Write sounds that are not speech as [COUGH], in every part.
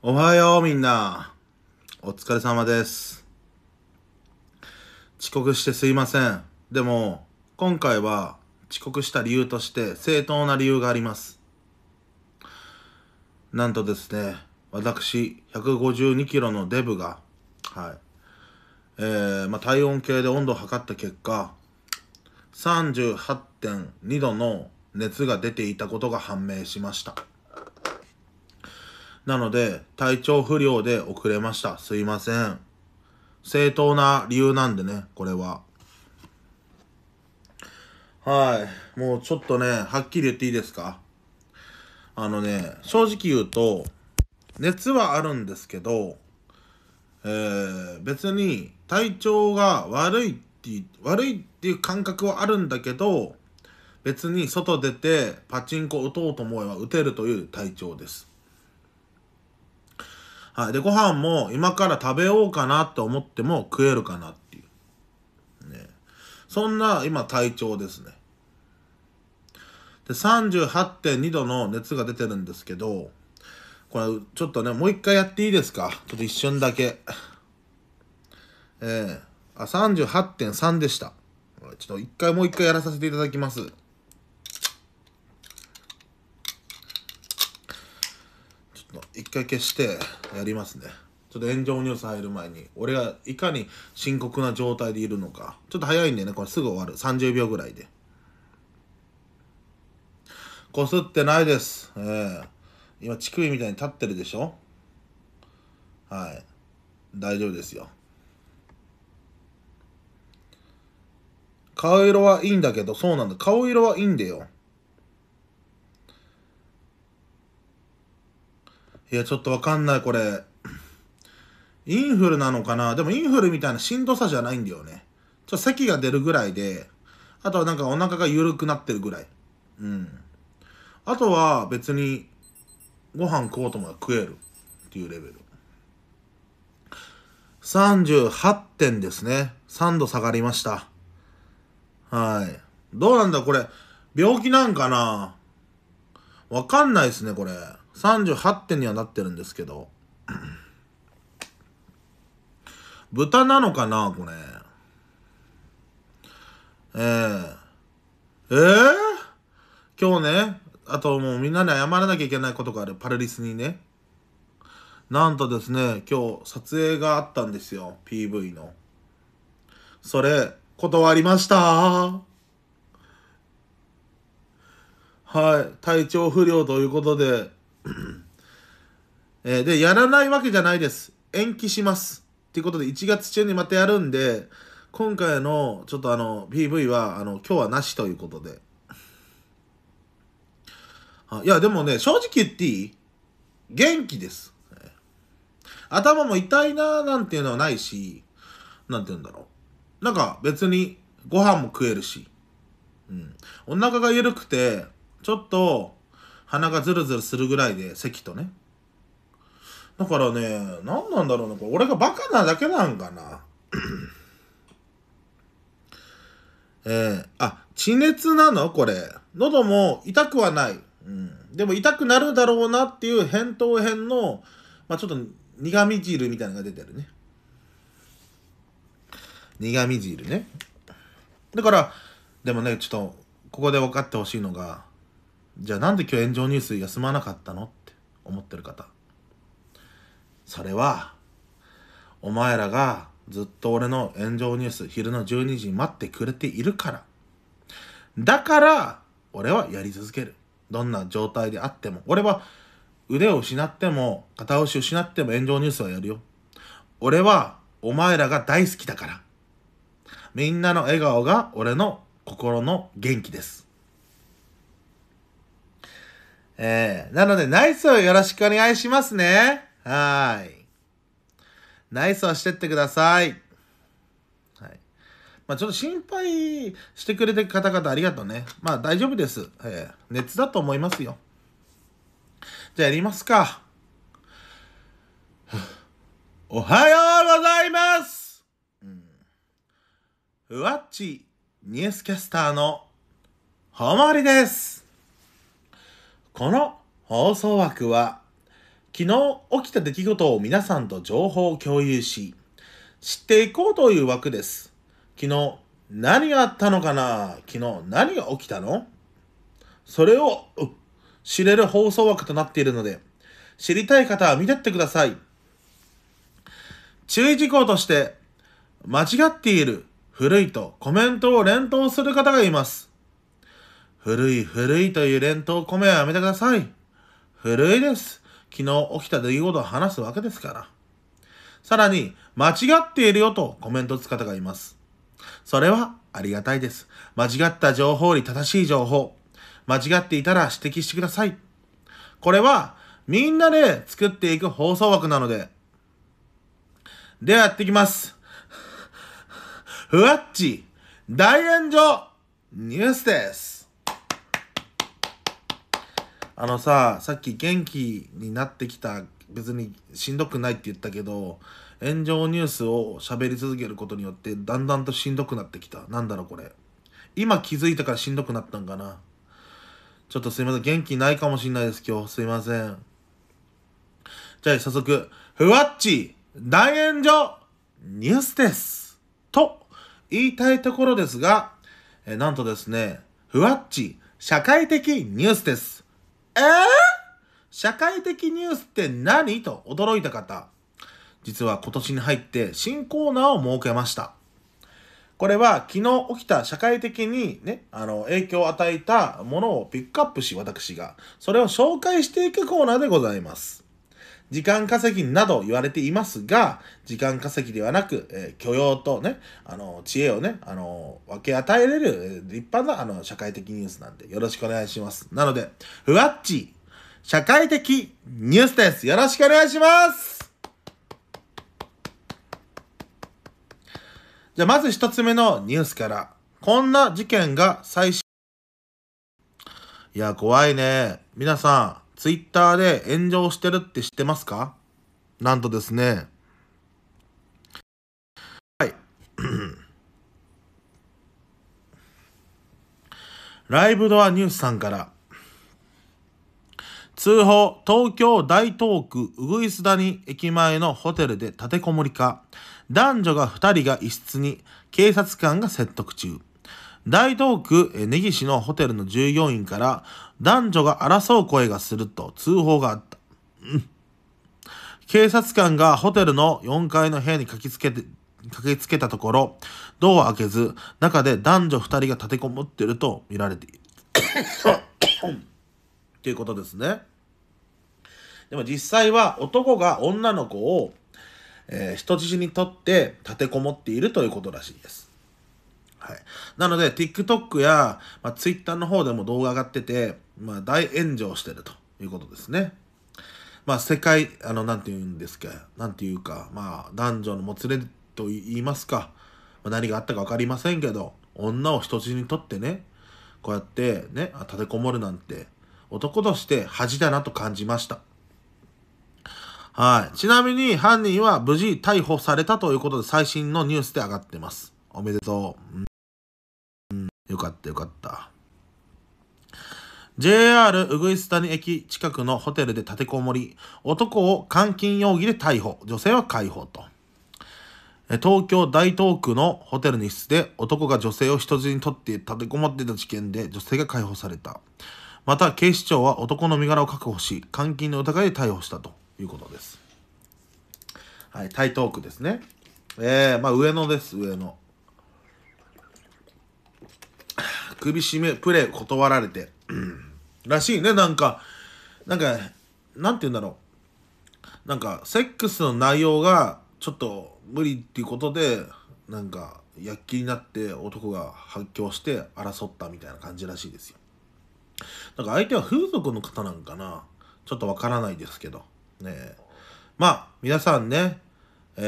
おはようみんな。お疲れ様です。遅刻してすいません。でも、今回は遅刻した理由として正当な理由があります。なんとですね、私、152キロのデブが、はい。えー、まあ、体温計で温度を測った結果、38.2度の熱が出ていたことが判明しました。なので、体調不良で遅れました。すいません。正当な理由なんでね、これは。はい。もうちょっとね、はっきり言っていいですかあのね、正直言うと、熱はあるんですけど、えー、別に体調が悪いって悪いっていう感覚はあるんだけど別に外出てパチンコ打とうと思えば打てるという体調ですはい。で、ご飯も今から食べようかなと思っても食えるかなっていう。ね。そんな今体調ですね。で、38.2度の熱が出てるんですけど、これちょっとね、もう一回やっていいですかちょっと一瞬だけ。ええー、あ、38.3でした。ちょっと一回もう一回やらさせていただきます。一回消してやりますねちょっと炎上ニュース入る前に俺がいかに深刻な状態でいるのかちょっと早いんでねこれすぐ終わる30秒ぐらいでこすってないですええー、今乳首みたいに立ってるでしょはい大丈夫ですよ顔色はいいんだけどそうなんだ顔色はいいんだよいや、ちょっとわかんない、これ。インフルなのかなでもインフルみたいなしんどさじゃないんだよね。ちょっと咳が出るぐらいで、あとはなんかお腹が緩くなってるぐらい。うん。あとは別にご飯食おうとも食えるっていうレベル。38点ですね。3度下がりました。はい。どうなんだこれ、病気なんかなわかんないですね、これ。38点にはなってるんですけど。豚なのかなこれ。えー、えー、今日ね、あともうみんなに謝らなきゃいけないことがある。パルリスにね。なんとですね、今日撮影があったんですよ。PV の。それ、断りました。はい。体調不良ということで、[CLEARS THROAT] えー、で、やらないわけじゃないです。延期します。っていうことで、1月中にまたやるんで、今回の、ちょっとあの、PV は、あの、今日はなしということで。いや、でもね、正直言っていい元気です。頭も痛いなーなんていうのはないし、なんて言うんだろう。なんか別にご飯も食えるし、うん。お腹が緩くて、ちょっと、鼻がズルズルするぐらいで咳とね。だからね、何なんだろうな、これ俺がバカなだけなんかな。えー、あ、地熱なのこれ。喉も痛くはない。うん。でも痛くなるだろうなっていう扁桃炎の、まあ、ちょっと苦味汁みたいなのが出てるね。苦味汁ね。だから、でもね、ちょっと、ここで分かってほしいのが、じゃあなんで今日炎上ニュース休まなかったのって思ってる方。それは、お前らがずっと俺の炎上ニュース昼の12時に待ってくれているから。だから、俺はやり続ける。どんな状態であっても。俺は腕を失っても、片押し失っても炎上ニュースはやるよ。俺はお前らが大好きだから。みんなの笑顔が俺の心の元気です。えー、なので、ナイスをよろしくお願いしますね。はい。ナイスをしてってください。はい。まあ、ちょっと心配してくれてる方々ありがとうね。まあ、大丈夫です。えー、熱だと思いますよ。じゃあ、やりますか。おはようございます、うん、ふわっちニュースキャスターのほもりですこの放送枠は、昨日起きた出来事を皆さんと情報を共有し、知っていこうという枠です。昨日何があったのかな昨日何が起きたのそれを知れる放送枠となっているので、知りたい方は見てってください。注意事項として、間違っている、古いとコメントを連投する方がいます。古い古いという連投メはやめてください。古いです。昨日起きた出来事を話すわけですから。さらに、間違っているよとコメントつつ方がいます。それはありがたいです。間違った情報より正しい情報。間違っていたら指摘してください。これは、みんなで作っていく放送枠なので。ではやっていきます。ふわっち、大炎上、ニュースです。あのさ、さっき元気になってきた、別にしんどくないって言ったけど、炎上ニュースを喋り続けることによって、だんだんとしんどくなってきた。なんだろこれ。今気づいたからしんどくなったんかな。ちょっとすいません。元気ないかもしんないです、今日。すいません。じゃあ、早速、ふわっち大炎上ニュースですと言いたいところですが、えなんとですね、ふわっち社会的ニュースです。えー、社会的ニュースって何と驚いた方。実は今年に入って新コーナーを設けました。これは昨日起きた社会的にね、あの、影響を与えたものをピックアップし、私が、それを紹介していくコーナーでございます。時間稼ぎなど言われていますが、時間稼ぎではなく、えー、許容とね、あの、知恵をね、あの、分け与えれる、立派な、あの、社会的ニュースなんで、よろしくお願いします。なので、ふわっち、社会的ニュースです。よろしくお願いしますじゃあ、まず一つ目のニュースから、こんな事件が最新。いや、怖いね。皆さん、ツイッターで炎上してるって知ってますかなんとですね、はい。[CLEARS THROAT] ライブドアニュースさんから、通報、東京大東区鶯谷駅前のホテルで立てこもりか、男女が2人が一室に、警察官が説得中。大東区根岸のホテルの従業員から男女が争う声がすると通報があった。警察官がホテルの4階の部屋に駆けつけて、駆けつけたところ、ドアを開けず、中で男女2人が立てこもっていると見られている。ということですね。でも実際は男が女の子を、えー、人質にとって立てこもっているということらしいです。はい。なので、TikTok や、まあ、Twitter の方でも動画上がってて、まあ、大炎上してるということですね。まあ、世界、あの、なんて言うんですか、なんていうか、まあ、男女のもつれと言いますか、まあ、何があったか分かりませんけど、女を人質にとってね、こうやってね、立てこもるなんて、男として恥だなと感じました。はい。ちなみに犯人は無事逮捕されたということで最新のニュースで上がってます。おめでとう。うんよかったよかった。JR うぐいす谷駅近くのホテルで立てこもり、男を監禁容疑で逮捕、女性は解放と。東京大東区のホテルの一室で男が女性を人質に取って立てこもっていた事件で女性が解放された。また警視庁は男の身柄を確保し、監禁の疑いで逮捕したということです。はい、台東区ですね。えー、まあ上野です、上野。首絞め、プレイ断られて、らしいね、なんか、なんか、なんて言うんだろう。なんか、セックスの内容がちょっと無理っていうことで、なんか、躍起になって男が発狂して争ったみたいな感じらしいですよ。だから相手は風俗の方なんかなちょっとわからないですけど。ねまあ、皆さんね、え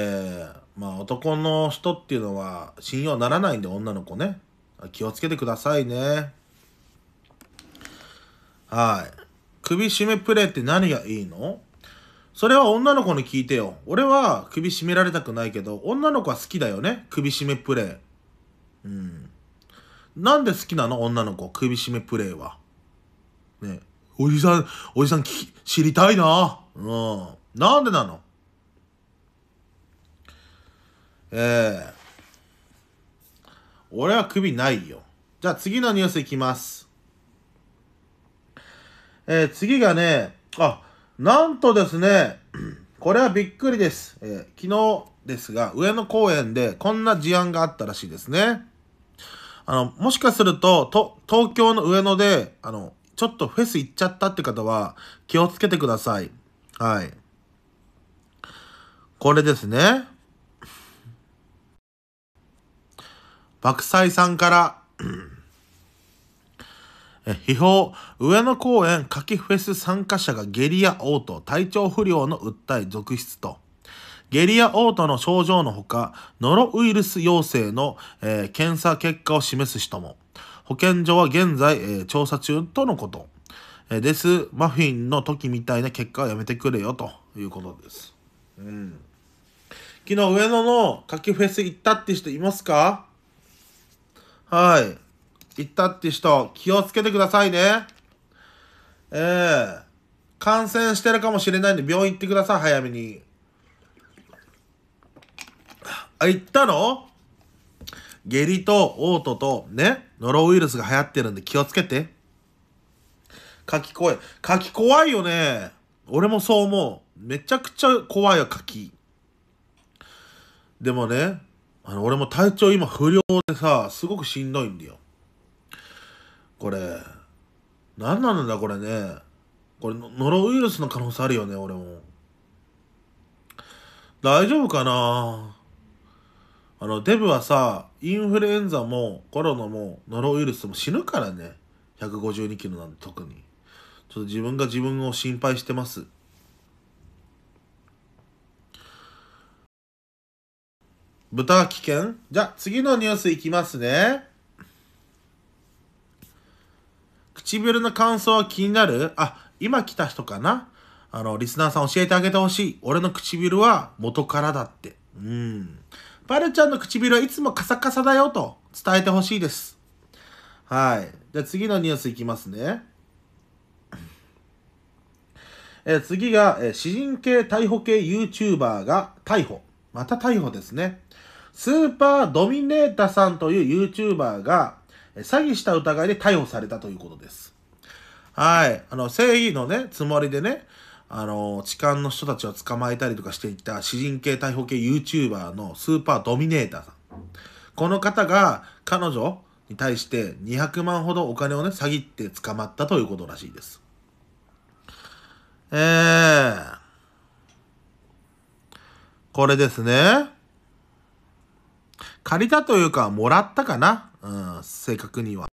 ー、まあ男の人っていうのは信用ならないんで女の子ね。気をつけてくださいね。はい。首絞めプレーって何がいいのそれは女の子に聞いてよ。俺は首絞められたくないけど、女の子は好きだよね。首絞めプレー。うん。なんで好きなの女の子。首絞めプレーは。ね。おじさん、おじさんき知りたいな。うん。なんでなのええー俺は首ないよ。じゃあ次のニュースいきます。えー、次がね、あ、なんとですね、[CLEARS THROAT] これはびっくりです。えー、昨日ですが、上野公園でこんな事案があったらしいですね。あの、もしかすると、と東京の上野で、あの、ちょっとフェス行っちゃったって方は気をつけてください。はい。これですね。爆災さんから、え、秘宝、上野公園カキフェス参加者がゲリア嘔吐、体調不良の訴え続出と、ゲリや嘔吐の症状のほか、ノロウイルス陽性の、えー、検査結果を示す人も、保健所は現在、えー、調査中とのこと、えー、です。マフィンの時みたいな結果はやめてくれよということです。うん。昨日上野のカキフェス行ったって人いますかはい。行ったって人、気をつけてくださいね。ええー、感染してるかもしれないんで、病院行ってください、早めに。あ、行ったの下痢と嘔吐とね、ノロウイルスが流行ってるんで気をつけて。柿怖い。柿怖いよね。俺もそう思う。めちゃくちゃ怖いよ、柿。でもね、あの、俺も体調今不良でさ、すごくしんどいんだよ。これ、何なんだこれね。これ、ノロウイルスの可能性あるよね、俺も。大丈夫かなあの、デブはさ、インフルエンザもコロナもノロウイルスも死ぬからね。152キロなんで特に。ちょっと自分が自分を心配してます。豚は危険じゃあ次のニュースいきますね。唇の乾燥は気になるあ、今来た人かなあの、リスナーさん教えてあげてほしい。俺の唇は元からだって。うん。パルちゃんの唇はいつもカサカサだよと伝えてほしいです。はい。じゃあ次のニュースいきますね。え次が、え詩人系逮捕系 YouTuber が逮捕。また逮捕ですね。スーパードミネータさんという YouTuber が詐欺した疑いで逮捕されたということです。はい。あの、正義のね、つもりでね、あの、痴漢の人たちを捕まえたりとかしていた、詩人系逮捕系 YouTuber のスーパードミネーターさん。この方が、彼女に対して200万ほどお金をね、詐欺って捕まったということらしいです。えー。これですね。借りたというか、もらったかな。うん、正確には。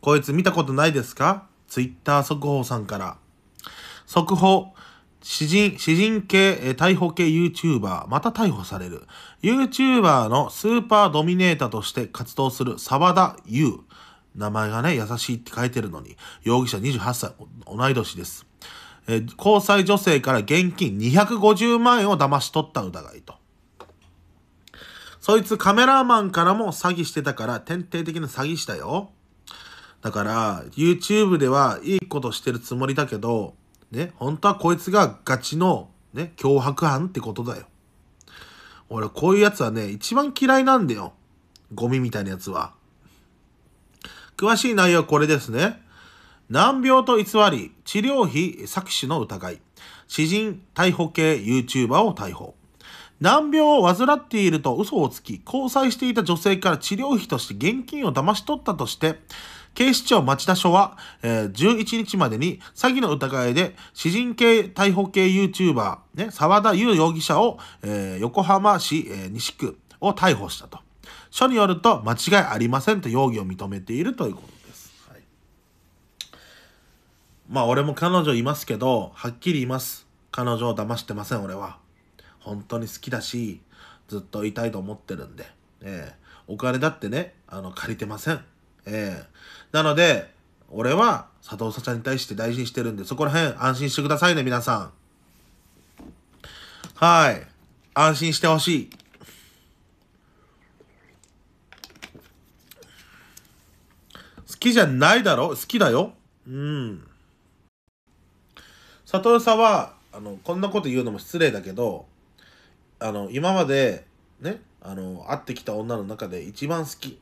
こいつ見たことないですかツイッター速報さんから。速報。詩人、詩人系、逮捕系 YouTuber、また逮捕される。YouTuber のスーパードミネーターとして活動する沢田優。名前がね、優しいって書いてるのに、容疑者28歳、同い年です。え交際女性から現金250万円を騙し取った疑いと。そいつカメラマンからも詐欺してたから徹底的な詐欺師だよ。だから YouTube ではいいことしてるつもりだけど、ね、本当はこいつがガチのね、脅迫犯ってことだよ。俺こういうやつはね、一番嫌いなんだよ。ゴミみたいなやつは。詳しい内容はこれですね。難病と偽り、治療費搾取の疑い。詩人、逮捕系 YouTuber を逮捕。難病を患っていると嘘をつき、交際していた女性から治療費として現金を騙し取ったとして、警視庁町田署は、えー、11日までに詐欺の疑いで、詩人系逮捕系 YouTuber、ね、沢田優容疑者を、えー、横浜市、えー、西区を逮捕したと。署によると、間違いありませんと容疑を認めているということまあ俺も彼女いますけど、はっきり言います。彼女を騙してません、俺は。本当に好きだし、ずっといたいと思ってるんで。ええお金だってね、あの、借りてません。ええなので、俺は佐藤さちゃんに対して大事にしてるんで、そこら辺安心してくださいね、皆さん。はい。安心してほしい。好きじゃないだろ好きだよ。うん。佐藤さんはあのこんなこと言うのも失礼だけどあの今までねあの会ってきた女の中で一番好き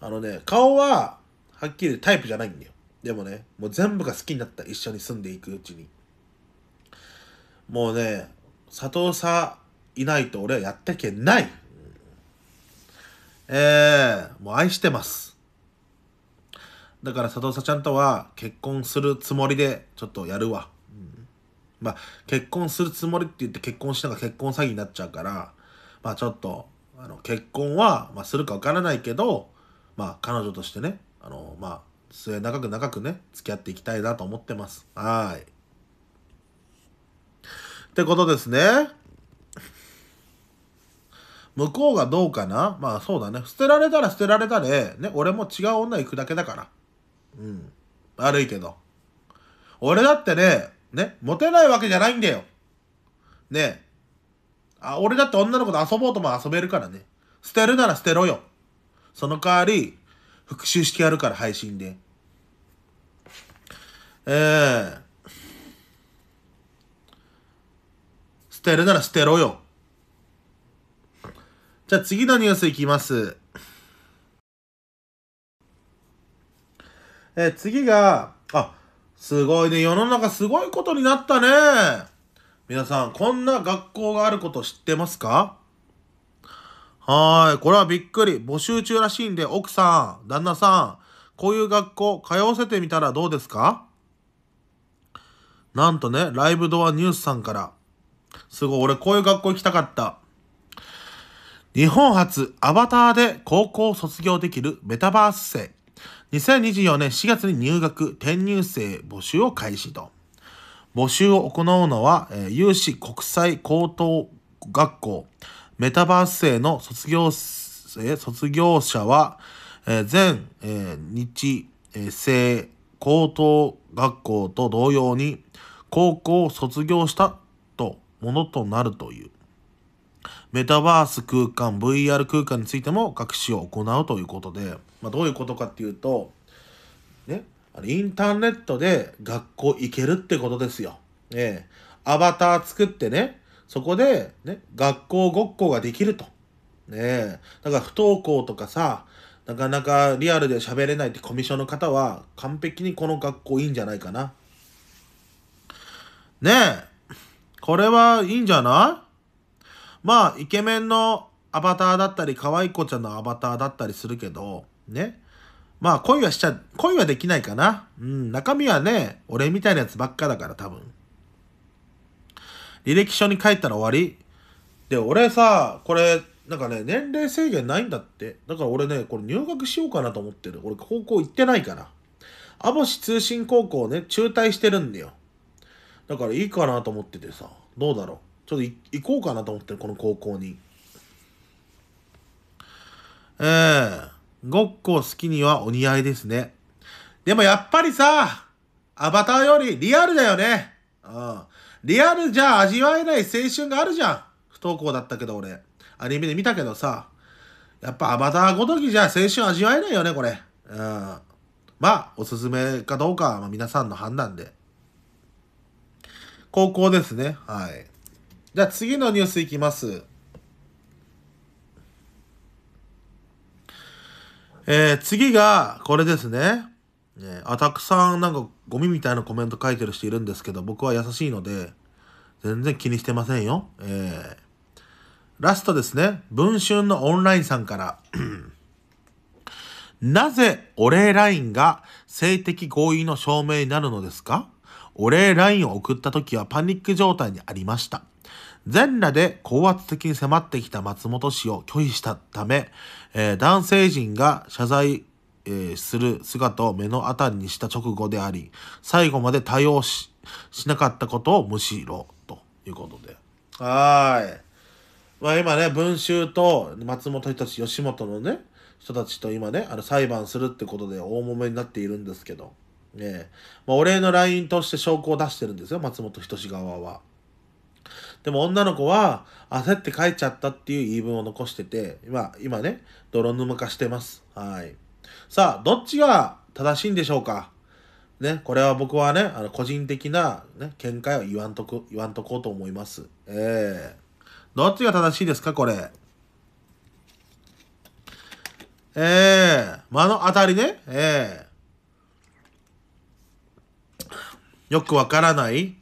あのね顔ははっきりタイプじゃないんだよでもねもう全部が好きになった一緒に住んでいくうちにもうね佐藤さんいないと俺はやってけない、えー、もう愛してますだから佐藤さちゃんとは結婚するつもりでちょっとやるわ。まあ、結婚するつもりって言って結婚したが結婚詐欺になっちゃうから、まあちょっと、あの、結婚は、まあ、するかわからないけど、まあ彼女としてね、あの、まあ、末長く長くね、付き合っていきたいなと思ってます。はい。ってことですね。向こうがどうかなまあそうだね。捨てられたら捨てられたで、ね、俺も違う女行くだけだから。うん。悪いけど。俺だってね、ね、モテないわけじゃないんだよ。ねあ、俺だって女の子と遊ぼうとも遊べるからね。捨てるなら捨てろよ。その代わり、復習してやるから配信で。ええー、捨てるなら捨てろよ。じゃあ次のニュースいきます。えー、次が、あ、すごいね。世の中すごいことになったね。皆さん、こんな学校があること知ってますかはーい。これはびっくり。募集中らしいんで、奥さん、旦那さん、こういう学校通わせてみたらどうですかなんとね、ライブドアニュースさんから。すごい、俺こういう学校行きたかった。日本初アバターで高校を卒業できるメタバース生。2024年4月に入学、転入生募集を開始と。募集を行うのは、えー、有志国際高等学校、メタバース生の卒業生、卒業者は、えー、全、えー、日、え生高等学校と同様に、高校を卒業したと、ものとなるという。メタバース空間、VR 空間についても学習を行うということで、まあ、どういうことかっていうと、ね、インターネットで学校行けるってことですよ。ね、アバター作ってね、そこで、ね、学校ごっこができると。ねだから不登校とかさ、なかなかリアルで喋れないってコミッションの方は完璧にこの学校いいんじゃないかな。ねえ、これはいいんじゃないまあ、イケメンのアバターだったり、可愛い子ちゃんのアバターだったりするけど、ね。まあ、恋はしちゃ、恋はできないかな。うん、中身はね、俺みたいなやつばっかだから、多分。履歴書に書いたら終わりで、俺さ、これ、なんかね、年齢制限ないんだって。だから俺ね、これ入学しようかなと思ってる。俺、高校行ってないから。網星通信高校ね、中退してるんだよ。だからいいかなと思っててさ、どうだろう。ちょっと行こうかなと思ってる、この高校に。えー、ごっこ好きにはお似合いですね。でもやっぱりさ、アバターよりリアルだよね。うん。リアルじゃ味わえない青春があるじゃん。不登校だったけど俺。アニメで見たけどさ。やっぱアバターごときじゃ青春味わえないよね、これ。うん。まあ、おすすめかどうかは皆さんの判断で。高校ですね。はい。じゃあ次のニュースいきます。えー、次が、これですね。ねあ、たくさんなんかゴミみたいなコメント書いてる人いるんですけど、僕は優しいので、全然気にしてませんよ。えー、ラストですね。文春のオンラインさんから。[CLEARS THROAT] なぜお礼ラインが性的合意の証明になるのですかお礼ラインを送った時はパニック状態にありました。全裸で高圧的に迫ってきた松本氏を拒否したため、えー、男性陣が謝罪、えー、する姿を目の当たりにした直後であり、最後まで対応しなかったことをむしろ、ということで。はい。まあ今ね、文集と松本人志、吉本のね、人たちと今ね、あの裁判するってことで大揉めになっているんですけど、ねまあ、お礼の LINE として証拠を出してるんですよ、松本人志側は。でも女の子は焦って帰っちゃったっていう言い分を残してて、今、今ね、泥沼化してます。はい。さあ、どっちが正しいんでしょうかね、これは僕はね、あの個人的な、ね、見解を言わんとく、言わんとこうと思います。ええー、どっちが正しいですか、これ。ええー、目の当たりね、ええー、よくわからない。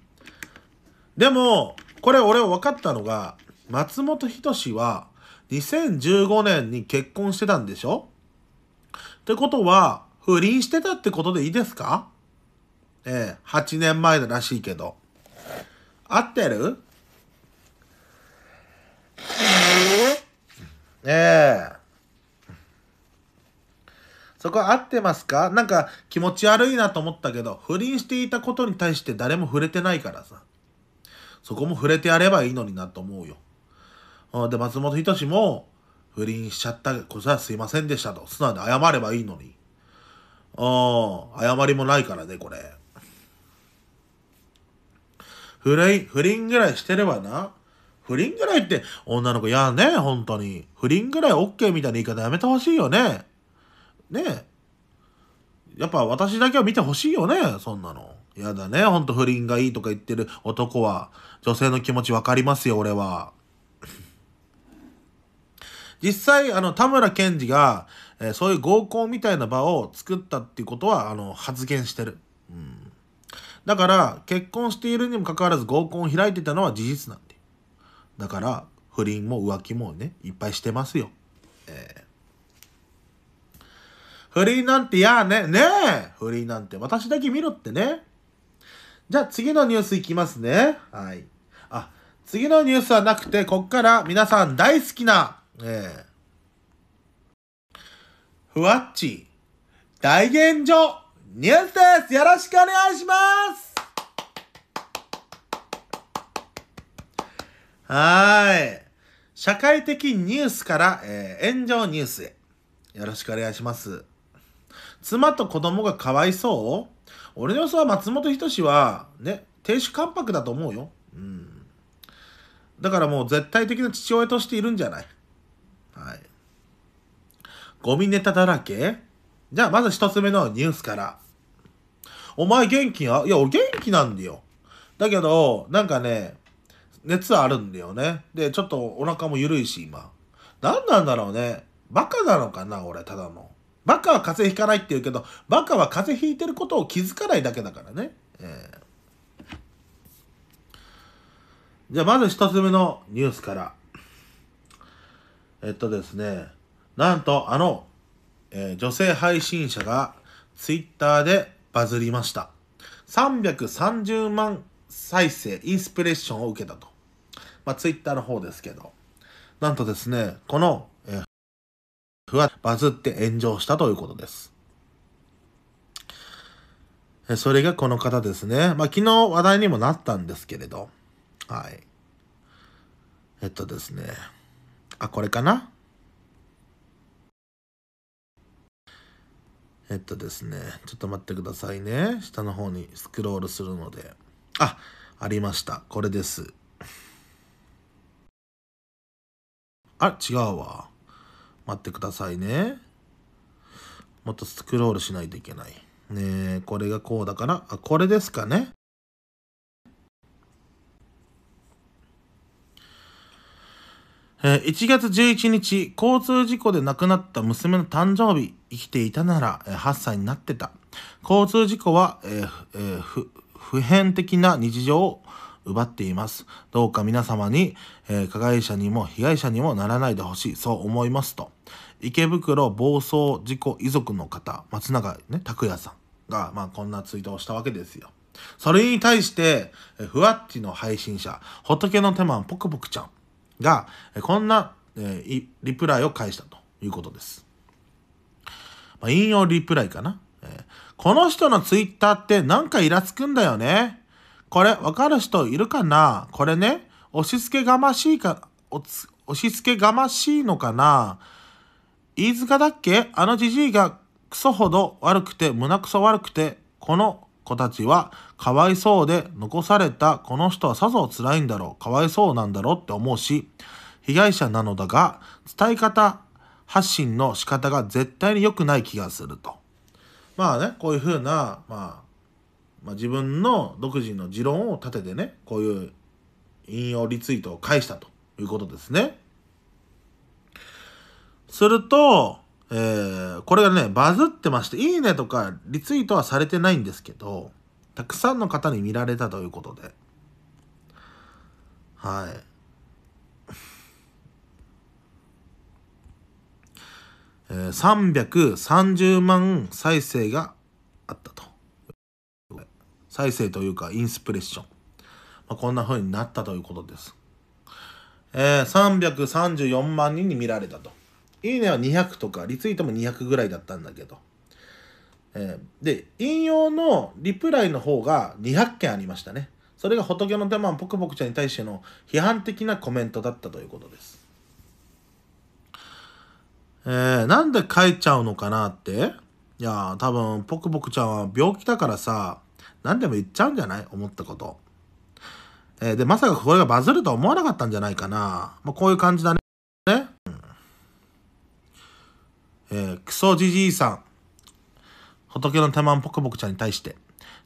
でも、これ俺分かったのが、松本人志は2015年に結婚してたんでしょってことは、不倫してたってことでいいですかええ、8年前らしいけど。合ってるええ。そこ合ってますかなんか気持ち悪いなと思ったけど、不倫していたことに対して誰も触れてないからさ。そこも触れてやればいいのになと思うよ。で、松本人志も、不倫しちゃったことはすいませんでしたと。素直に謝ればいいのに。うん、謝りもないからね、これ。不倫、不倫ぐらいしてればな。不倫ぐらいって女の子やね、本当に。不倫ぐらい OK みたいな言い方やめてほしいよね。ねえ。やっぱ私だけは見てほしいよね、そんなの。やだね、ほんと不倫がいいとか言ってる男は。女性の気持ちわかりますよ、俺は。[LAUGHS] 実際、あの、田村健二が、えー、そういう合コンみたいな場を作ったっていうことは、あの、発言してる。うん。だから、結婚しているにもかかわらず合コンを開いてたのは事実なんで。だから、不倫も浮気もね、いっぱいしてますよ。えー、不倫なんてやね、ねえ、不倫なんて私だけ見ろってね。じゃあ次のニュースいきますね。はい。あ、次のニュースはなくて、こっから皆さん大好きな、えー、ふわっち、大現状、ニュースですよろしくお願いしますはーい。社会的ニュースから、えー、炎上ニュースへ。よろしくお願いします。妻と子供がかわいそう俺の予想は松本人志は、ね、亭主関白だと思うよ。うん。だからもう絶対的な父親としているんじゃないはい。ゴミネタだらけじゃあまず一つ目のニュースから。お前元気やいや、俺元気なんだよ。だけど、なんかね、熱あるんだよね。で、ちょっとお腹も緩いし、今。何なんだろうね。バカなのかな、俺、ただの。バカは風邪ひかないって言うけど、バカは風邪ひいてることを気づかないだけだからね。えー、じゃあ、まず一つ目のニュースから。えっとですね、なんと、あの、えー、女性配信者が、ツイッターでバズりました。330万再生、インスピレーションを受けたと。まあ、ツイッターの方ですけど。なんとですね、このはバズって炎上したということです。それがこの方ですね。まあ、昨日話題にもなったんですけれど。はい。えっとですね。あ、これかなえっとですね。ちょっと待ってくださいね。下の方にスクロールするので。あ、ありました。これです。あ、違うわ。待ってくださいね。もっとスクロールしないといけない。ねこれがこうだから、あ、これですかね。えー、1月11日、交通事故で亡くなった娘の誕生日、生きていたなら、えー、8歳になってた。交通事故は、えーえー、普遍的な日常を奪っています。どうか皆様に、えー、加害者にも被害者にもならないでほしい、そう思いますと。池袋暴走事故遺族の方、松永、ね、拓也さんが、まあ、こんなツイートをしたわけですよ。それに対して、えふわっちの配信者、仏の手間ぽくぽくちゃんが、えこんな、えー、リプライを返したということです。まあ、引用リプライかな。えこの人のツイッターってなんかイラつくんだよね。これ、わかる人いるかなこれね、押し付けがましいか、押し付けがましいのかな飯塚だっけあのじじいがクソほど悪くて、胸クソ悪くて、この子たちはかわいそうで残されたこの人はさぞ辛いんだろう、かわいそうなんだろうって思うし、被害者なのだが、伝え方、発信の仕方が絶対に良くない気がすると。まあね、こういうふうな、まあ、まあ、自分の独自の持論を立ててね、こういう引用リツイートを返したということですね。すると、えー、これがね、バズってまして、いいねとかリツイートはされてないんですけど、たくさんの方に見られたということで。はい。えー、330万再生が再生というかインスプレッション。まあ、こんな風になったということです。えー、334万人に見られたと。いいねは200とか、リツイートも200ぐらいだったんだけど。えー、で、引用のリプライの方が200件ありましたね。それが仏の手間ポクポクちゃんに対しての批判的なコメントだったということです。えー、なんで書いちゃうのかなっていや多分ポクポクちゃんは病気だからさ何でも言っちゃうんじゃない思ったこと。えー、で、まさかこれがバズるとは思わなかったんじゃないかな。まあ、こういう感じだね。うん、えー、クソじじいさん。仏の手間ぽくぽくちゃんに対して。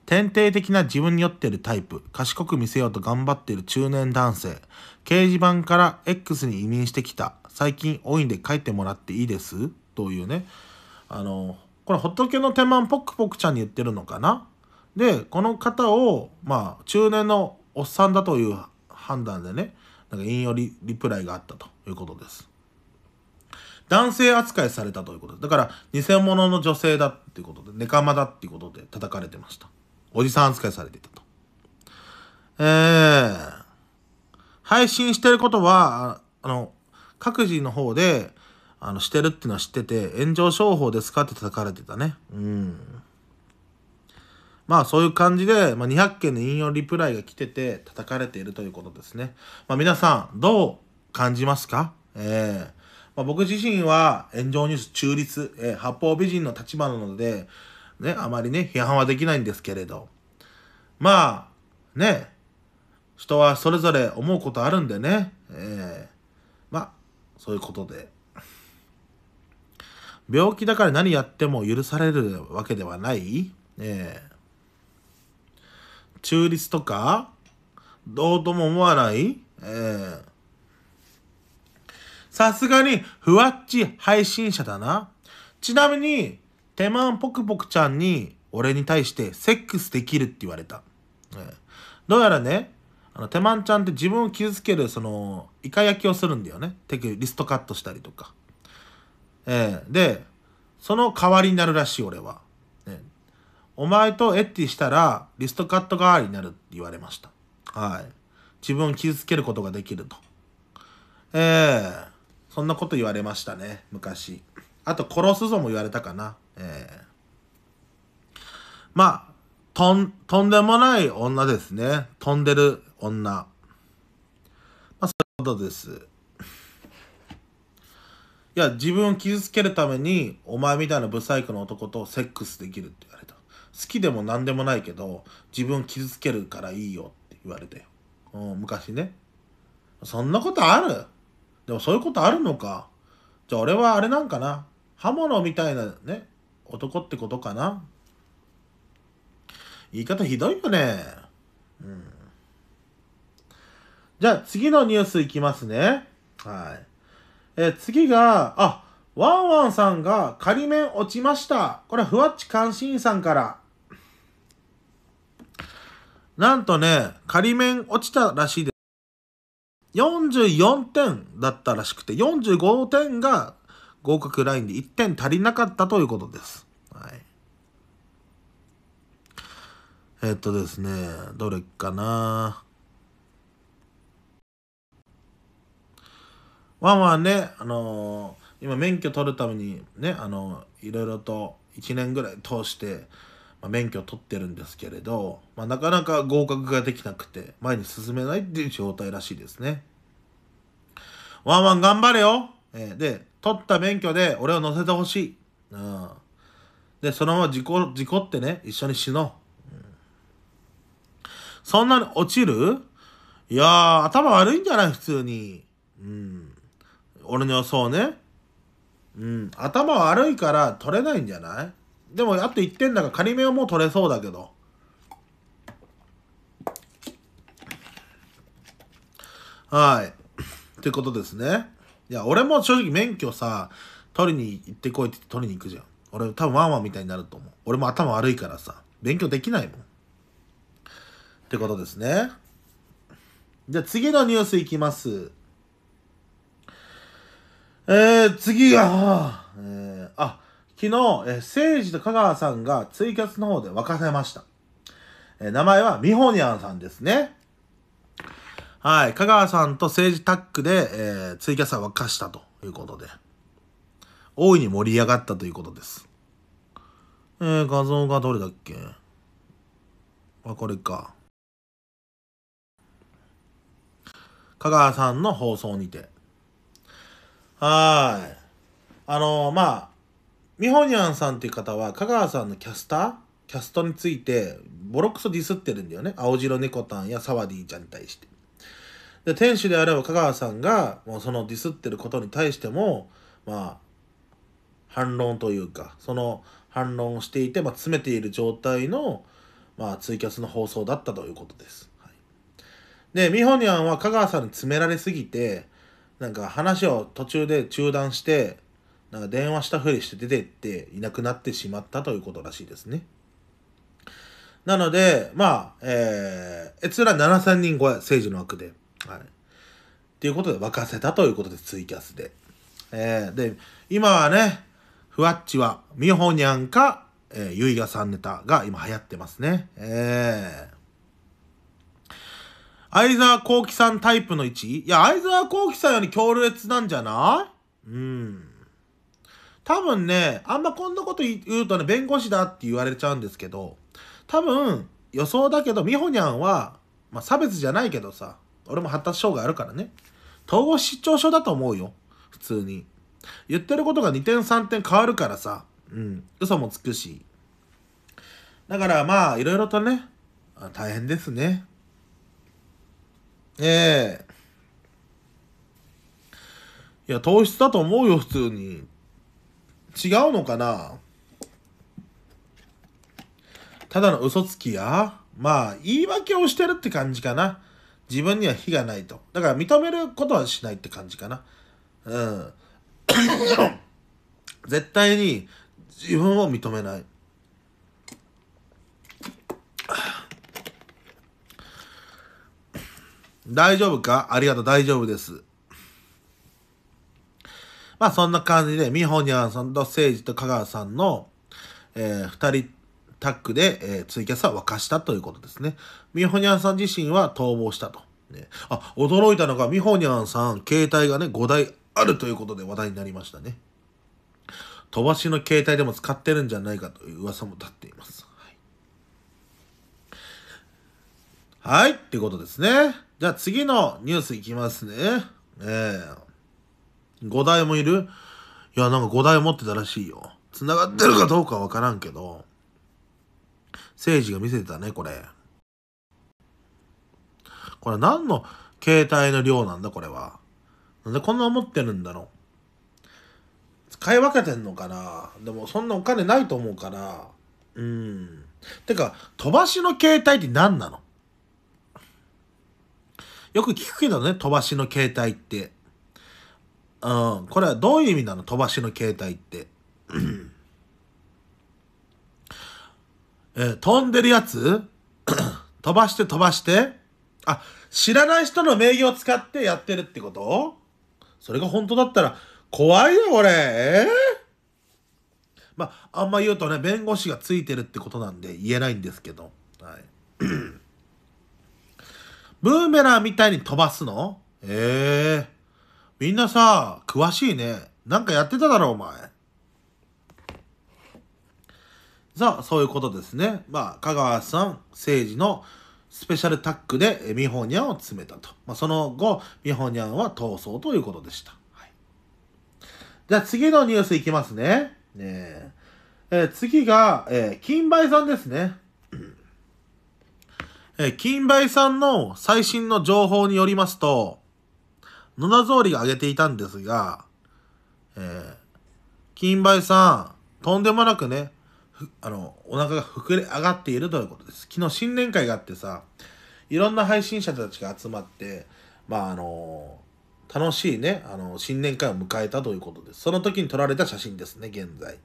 典型的な自分に酔ってるタイプ、賢く見せようと頑張っている中年男性、掲示板から X に移民してきた、最近多いんで書いてもらっていいですというね。あの、これ、仏の手間ポクポクちゃんに言ってるのかなでこの方をまあ中年のおっさんだという判断でねなんか引用リプライがあったということです男性扱いされたということだから偽物の女性だっていうことでネカマだっていうことで叩かれてましたおじさん扱いされていたとえー、配信してることはあの各自の方であのしてるっていうのは知ってて炎上商法ですかって叩かれてたねうんまあそういう感じで、まあ、200件の引用リプライが来てて叩かれているということですね。まあ皆さんどう感じますかえー、まあ、僕自身は炎上ニュース中立、えー、八方美人の立場なので、ね、あまりね、批判はできないんですけれど。まあ、ね、人はそれぞれ思うことあるんでね、えー、まあ、そういうことで。病気だから何やっても許されるわけではない、えー中立とか、どうとも思わないええー。さすがに、ふわっち配信者だな。ちなみに、手間ぽくぽくちゃんに、俺に対して、セックスできるって言われた。えー、どうやらね、あの、手間ちゃんって自分を傷つける、その、イカ焼きをするんだよね。手首リストカットしたりとか。ええー、で、その代わりになるらしい、俺は。お前とエッティしたらリストカット代わりになるって言われました。はい。自分を傷つけることができると。ええー、そんなこと言われましたね、昔。あと、殺すぞも言われたかな。ええー、まあ、とん、とんでもない女ですね。飛んでる女。まあ、そういうことです。いや、自分を傷つけるために、お前みたいなブサイクの男とセックスできるって言われた。好きでも何でもないけど自分傷つけるからいいよって言われて、うん、昔ねそんなことあるでもそういうことあるのかじゃあ俺はあれなんかな刃物みたいなね男ってことかな言い方ひどいよねうんじゃあ次のニュースいきますねはいえ次があワンワンさんが仮面落ちました。これ、ふわっち監視員さんからなんとね、仮面落ちたらしいです。44点だったらしくて、45点が合格ラインで1点足りなかったということです。はい。えっとですね、どれかなワンワンね、あのー、今免許取るためにね、あのー、いろいろと1年ぐらい通して、まあ、免許取ってるんですけれど、まあ、なかなか合格ができなくて前に進めないっていう状態らしいですね。ワンワン頑張れよ、えー、で、取った免許で俺を乗せてほしい。うん、で、そのまま事故、事故ってね、一緒に死のう。そんなに落ちるいやー、頭悪いんじゃない普通に。うん。俺の予想ね。うん。頭悪いから取れないんじゃないでもあと1点だから仮目はもう取れそうだけどはいということですねいや俺も正直免許さ取りに行ってこいって取りに行くじゃん俺多分ワンワンみたいになると思う俺も頭悪いからさ勉強できないもんってことですねじゃあ次のニュースいきますえー、次が、えー、あ昨日、えー、と香川さんがツイキャスの方で沸かせました。え名前はミホにゃんさんですね。はい。香川さんと政治タッグで、えー、ツイキャスは沸かしたということで。大いに盛り上がったということです。えー、画像がどれだっけあ、これか。香川さんの放送にて。はい。あのー、まあ、みほにゃんさんっていう方は香川さんのキャスターキャストについてボロクソディスってるんだよね。青白猫たんやサワディーちゃんに対して。で、店主であれば香川さんが、もうそのディスってることに対しても、まあ、反論というか、その反論をしていて、まあ、詰めている状態の、まあ、ツイキャスの放送だったということです。はい、で、みほにゃんは香川さんに詰められすぎて、なんか話を途中で中断して、なんか電話したふりして出てっていなくなってしまったということらしいですね。なので、まあ、えー、閲覧7000人超え、政治の枠で。はい。っていうことで、沸かせたということで、ツイキャスで。えー、で、今はね、ふわっちは、みほにゃんか、えー、ゆいがさんネタが今流行ってますね。えー。相沢幸喜さんタイプの1位いや、相沢幸喜さんより強烈なんじゃないうん。多分ね、あんまこんなこと言うとね、弁護士だって言われちゃうんですけど、多分予想だけど、みほにゃんは、まあ、差別じゃないけどさ、俺も発達障害あるからね、統合失調症だと思うよ。普通に。言ってることが2点3点変わるからさ、うん、嘘もつくし。だからまあ、いろいろとね、大変ですね。ええー、いや、糖質だと思うよ、普通に。違うのかなただの嘘つきや、まあ、言い訳をしてるって感じかな。自分には非がないと。だから認めることはしないって感じかな。うん。[COUGHS] 絶対に自分を認めない。大丈夫かありがとう、大丈夫です。まあそんな感じで、みほにゃんさんとせいじと香川さんの、えー、二人タッグで、えー、ツイキャスは沸かしたということですね。みほにゃんさん自身は逃亡したと。ね、あ、驚いたのが、みほにゃんさん、携帯がね、5台あるということで話題になりましたね。飛ばしの携帯でも使ってるんじゃないかという噂も立っています。はい。はい、ってことですね。じゃあ次のニュースいきますね。えー、5台もいるいや、なんか5台持ってたらしいよ。繋がってるかどうかわからんけど、政治が見せてたね、これ。これ何の携帯の量なんだ、これは。なんでこんな持ってるんだろう。使い分けてんのかなでもそんなお金ないと思うから。うん。てか、飛ばしの携帯って何なのよく聞くけどね、飛ばしの携帯って。うん、これはどういう意味なの飛ばしの携帯って。えー、飛んでるやつ [CLEARS THROAT] 飛ばして飛ばしてあ、知らない人の名義を使ってやってるってことそれが本当だったら怖いよ、これ。えー、まあ、あんま言うとね、弁護士がついてるってことなんで言えないんですけど。はい。[CLEARS THROAT] ブーメランみたいに飛ばすのええーみんなさ、詳しいね。なんかやってただろ、お前。さあ、そういうことですね。まあ、香川さん、政治のスペシャルタッグでミホニャンを詰めたと。まあ、その後、ミホニャンは逃走ということでした。はい、じゃあ次のニュースいきますね。ねえー、次が、えー、金梅さんですね。えー、金梅さんの最新の情報によりますと、野田総理が挙げていたんですが、えー、金梅さん、とんでもなくね、あの、お腹が膨れ上がっているということです。昨日新年会があってさ、いろんな配信者たちが集まって、まああのー、楽しいね、あのー、新年会を迎えたということです。その時に撮られた写真ですね、現在。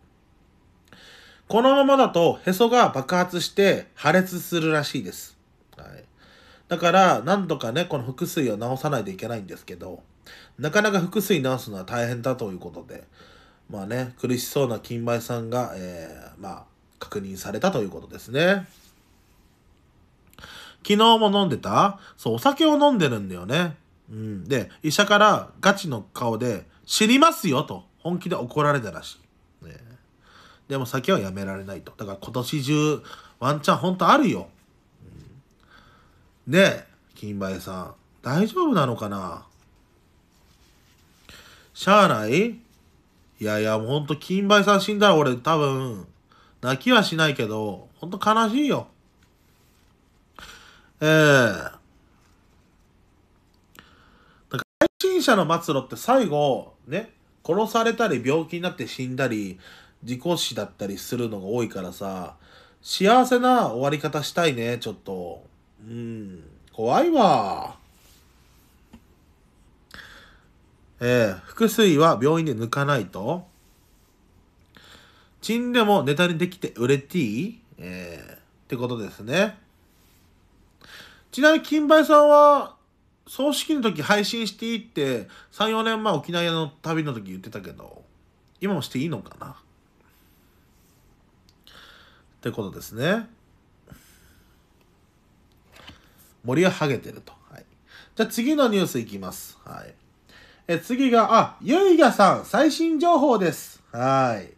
このままだとへそが爆発して破裂するらしいです。だから、なんとかね、この腹水を治さないといけないんですけど、なかなか腹水治すのは大変だということで、まあね、苦しそうな金梅さんが、えー、まあ、確認されたということですね。昨日も飲んでたそう、お酒を飲んでるんだよね。うん。で、医者からガチの顔で、知りますよと、本気で怒られたらしい。ね、でも酒はやめられないと。だから今年中、ワンチャンほんとあるよ。ね金梅さん。大丈夫なのかなしゃあないいやいや、もうほんと、金梅さん死んだら俺多分、泣きはしないけど、ほんと悲しいよ。ええー、なんか配信者の末路って最後、ね、殺されたり病気になって死んだり、自己死だったりするのが多いからさ、幸せな終わり方したいね、ちょっと。うん怖いわえー、腹水は病院で抜かないと死んでもネタにできて売れていい、えー、ってことですねちなみに金梅さんは葬式の時配信していいって34年前沖縄の旅の時言ってたけど今もしていいのかなってことですね森はハてると。はい、じゃあ次のニュースいきます。はい、え次が、あ、ゆいがさん、最新情報です。はい。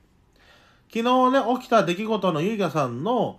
昨日ね、起きた出来事のゆいがさんの